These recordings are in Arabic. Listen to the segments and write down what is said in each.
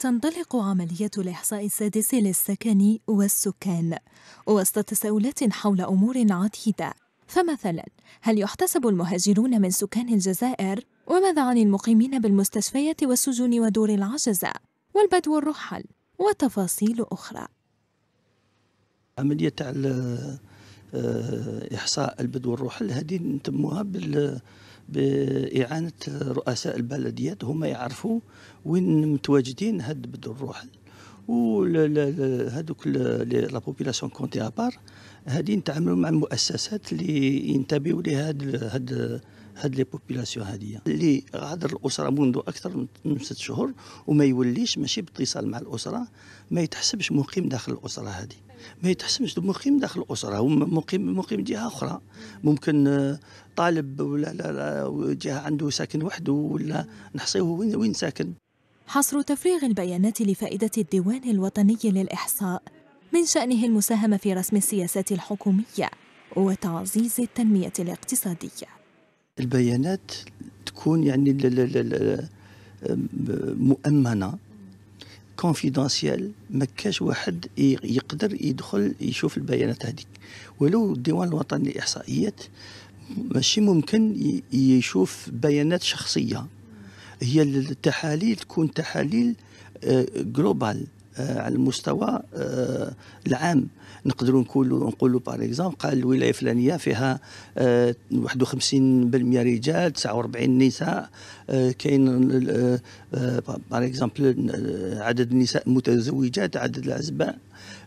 تنطلق عملية الإحصاء السادس للسكن والسكان وسط تساؤلات حول أمور عديدة فمثلا هل يحتسب المهاجرون من سكان الجزائر؟ وماذا عن المقيمين بالمستشفيات والسجون ودور العجزة والبدو الرحل وتفاصيل أخرى عملية آه، إحصاء البدو الرحل هذه نتموها بال باعانه رؤساء البلديات هما يعرفوا وين متواجدين هاد بدر الروحل وهذوك لا بوبولاسيون كونتي ابار هادي نتعاملوا مع المؤسسات اللي ينتبهوا لهاد هاد هاد لي بوبيلاسيون هادية اللي غادر الأسرة منذ أكثر من ست شهور وما يوليش ماشي باتصال مع الأسرة ما يتحسبش مقيم داخل الأسرة هذه ما يتحسبش مقيم داخل الأسرة هو مقيم مقيم جهة أخرى ممكن آه، طالب ولا لا لا جهة عنده ساكن وحده ولا نحصيه وين وين ساكن حصر تفريغ البيانات لفائدة الديوان الوطني للإحصاء من شأنه المساهمة في رسم السياسات الحكومية وتعزيز التنمية الاقتصادية البيانات تكون يعني مؤمنه كونفيدونسيال ما كاش واحد يقدر يدخل يشوف البيانات هذيك ولو الديوان الوطني للاحصائيات ماشي ممكن يشوف بيانات شخصيه هي التحاليل تكون تحاليل جلوبال آه، آه، على المستوى آه، العام نقدروا نقولوا نقولوا باغ اكزومبل قال الولايه الفلانيه فيها 51% آه، رجال 49 نساء كاين باغ اكزومبل عدد النساء المتزوجات عدد العزباء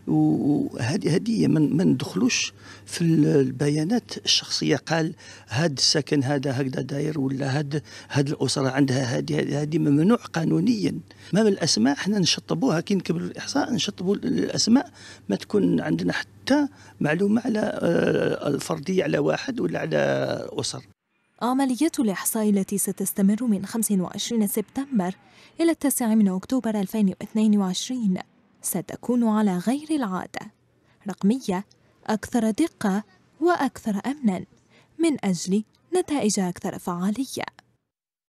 وهذه هذه ما ندخلوش في البيانات الشخصيه قال هذا السكن هذا هكذا داير ولا هاد هاد الاسره عندها هذه هذه ممنوع قانونيا ما الاسماء احنا نشطبوها كي نكملوا الاحصاء نشطبوا الاسماء ما تكون عندنا حتى معلومه على آه، الفرديه على واحد ولا على اسر عمليات الإحصاء التي ستستمر من 25 سبتمبر إلى 9 من أكتوبر 2022 ستكون على غير العادة رقمية أكثر دقة وأكثر أمنا من أجل نتائج أكثر فعالية